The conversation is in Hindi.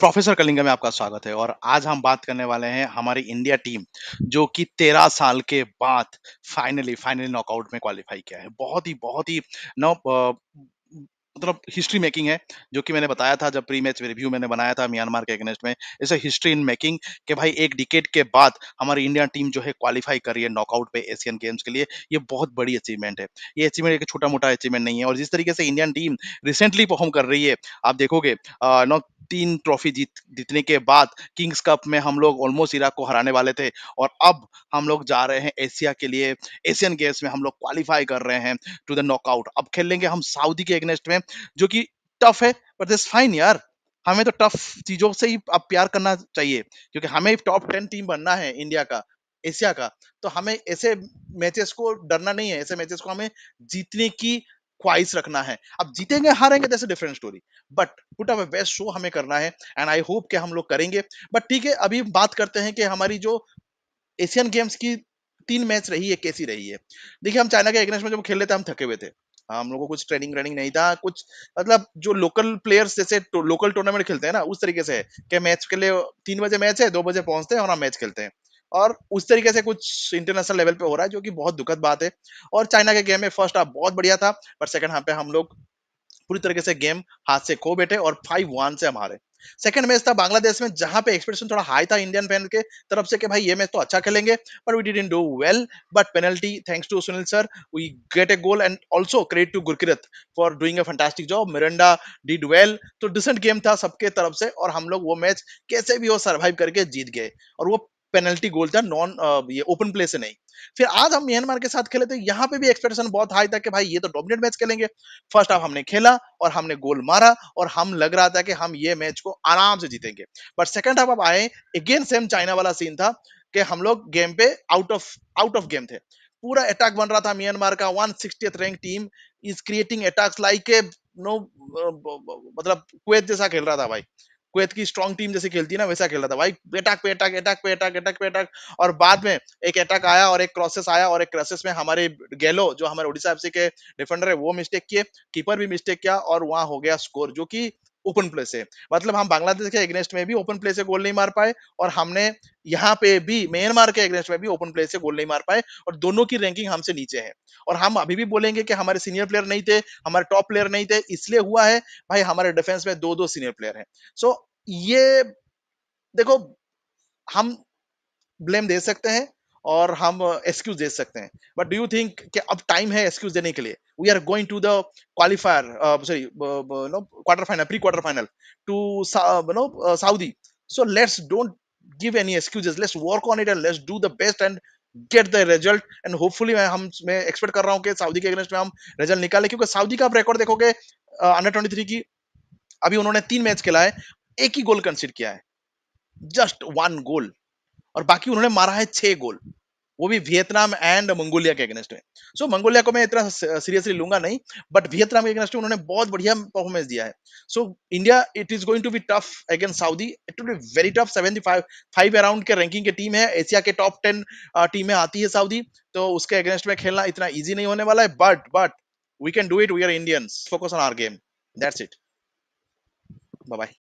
प्रोफेसर कलिंगा में आपका स्वागत है और आज हम बात करने वाले हैं हमारी इंडिया टीम जो कि तेरह साल के बाद फाइनली फाइनली नॉकआउट में क्वालिफाई किया है बहुत ही बहुत ही नो मतलब हिस्ट्री मेकिंग है जो कि मैंने बताया था जब प्री मैच रिव्यू मैंने बनाया था म्यांमार के अगेंस्ट में इसे हिस्ट्री इन मेकिंग के भाई एक डिकेट के बाद हमारी इंडिया टीम जो है क्वालिफाई कर रही है नॉकआउट पे एशियन गेम्स के लिए ये बहुत बड़ी अचीवमेंट है ये अचीवमेंट एक छोटा मोटा अचीवमेंट नहीं है और जिस तरीके से इंडियन टीम रिसेंटली परफॉर्म कर रही है आप देखोगे नॉक तीन ट्रॉफी जीत जीतने के बाद किंग्स कप में हम लोग ऑलमोस्ट इराक को हराने वाले थे और अब हम लोग जा रहे हैं एशिया के लिए एशियन गेम्स में हम लोग क्वालिफाई कर रहे हैं टू द नॉकआउट अब खेल लेंगे हम सऊदी के अगेंस्ट में जो कि टफ है बट दिस फाइन यार हमें तो टफ चीजों से ही अब प्यार करना चाहिए क्योंकि हमें टॉप टेन टीम बनना है इंडिया का एशिया का तो हमें ऐसे मैचेस को डरना नहीं है ऐसे मैचेस को हमें जीतने की क्वाइस रखना है अब जीतेंगे हारेंगे that's different story but put up best show हमें करना है एंड आई होप कि हम लोग करेंगे बट ठीक है अभी बात करते हैं कि हमारी जो एशियन गेम्स की तीन मैच रही है कैसी रही है देखिए हम चाइना के अगेंस्ट में जब खेल लेते हम थके हुए थे हम लोगों को कुछ ट्रेनिंग रनिंग नहीं था कुछ मतलब जो लोकल प्लेयर्स जैसे लोकल टूर्नामेंट खेलते हैं ना उस तरीके से है कि मैच के लिए तीन बजे मैच है दो बजे पहुंचते हैं और हम मैच खेलते हैं और उस तरीके से कुछ इंटरनेशनल लेवल पे हो रहा है जो कि बहुत दुखद बात है और चाइना के गेम में फर्स्ट हाफ बहुत बढ़िया था पर सेकंड हाफ पे हम लोग पूरी तरीके से गेम हाथ से खो बैठे और फाइव वन से हमारे सेकंड मैच था बांग्लादेश में जहां पे एक्सपेक्टेशन थोड़ा हाई था इंडियन फैन के तरफ से कि भाई ये मैच तो अच्छा खेलेंगे पर we didn't do well but penalty thanks to Sunil sir we get a goal and also credit to Gurkirat for doing a fantastic job Miranda did well तो डिसेंट गेम था सबके तरफ से और हम लोग वो मैच कैसे भी हो सर्वाइव करके जीत गए और वो पेनल्टी गोल था नॉन ये ओपन प्ले से नहीं फिर आज हम म्यांमार के साथ खेले थे तो यहाँ पे भी एक्सपेक्टेशन बहुत हाई था कि भाई ये तो डोमिनेट मैच खेलेंगे फर्स्ट हाफ हमने खेला और हमने गोल मारा और हम लग रहा था कि हम ये मैच को आराम से जीतेंगे बट सेकेंड हाफ आप आए अगेन सेम चाइना वाला सीन था कि हम लोग गेम पे out of out of game थे पूरा अटैक बन रहा था म्यांमार का one rank team is creating attacks like a no मतलब कुवैत जैसा खेल रहा था भाई कुवैत की स्ट्रॉन्ग टीम जैसे खेलती है ना वैसा खेल रहा था भाई अटैक पे अटैक अटैक पे अटैक अटैक पे अटैक और बाद में एक अटैक आया और एक क्रॉसेस आया और एक क्रॉसेस में हमारे गेलो जो हमारे उड़ीसा एफ के डिफेंडर है वो मिस्टेक किए कीपर भी मिस्टेक किया और वहां हो गया स्कोर जो की ओपन प्ले से मतलब हम बांग्लादेश के अगेंस्ट में भी ओपन प्ले से गोल नहीं मार पाए और हमने यहाँ पे भी म्यांमार के अगेंस्ट में भी ओपन प्ले से गोल नहीं मार पाए और दोनों की रैंकिंग हमसे नीचे है और हम अभी भी बोलेंगे कि हमारे सीनियर प्लेयर नहीं थे हमारे टॉप प्लेयर नहीं थे इसलिए हुआ है भाई हमारे डिफेंस में दो दो सीनियर प्लेयर है सो ये देखो हम ब्लेम दे सकते हैं और हम एक्सक्यूज दे सकते हैं बट डू यू थिंक कि अब टाइम है एक्सक्यूज देने के लिए we are going to the qualifier sorry no quarter final pre quarter final to no Saudi so let's don't give any excuses let's work on it and let's do the best and get the result and hopefully मैं हम मैं एक्सपेक्ट कर रहा हूँ कि सऊदी के अगेंस्ट में हम रिजल्ट निकालें क्योंकि सऊदी का आप रिकॉर्ड देखोगे अंडर ट्वेंटी थ्री की अभी उन्होंने तीन मैच खेला है एक ही गोल कंसिड किया है जस्ट वन गोल और बाकी उन्होंने मारा है छह गोल वो भी वियतनाम एंड मंगोलिया के अगेंस्ट में सो so, मंगोलिया को मैं इतना सीरियसली लूंगा नहीं बट वियतनाम के अगेंस्ट में उन्होंने बहुत बढ़िया परफॉर्मेंस दिया है so India it is going to be tough against Saudi it will be very tough seventy five five around के रैंकिंग की टीम है एशिया के टॉप टेन टीमें आती है सऊदी तो उसके अगेंस्ट में खेलना इतना ईजी नहीं होने वाला है but but we can do it we are Indians focus on our game that's it bye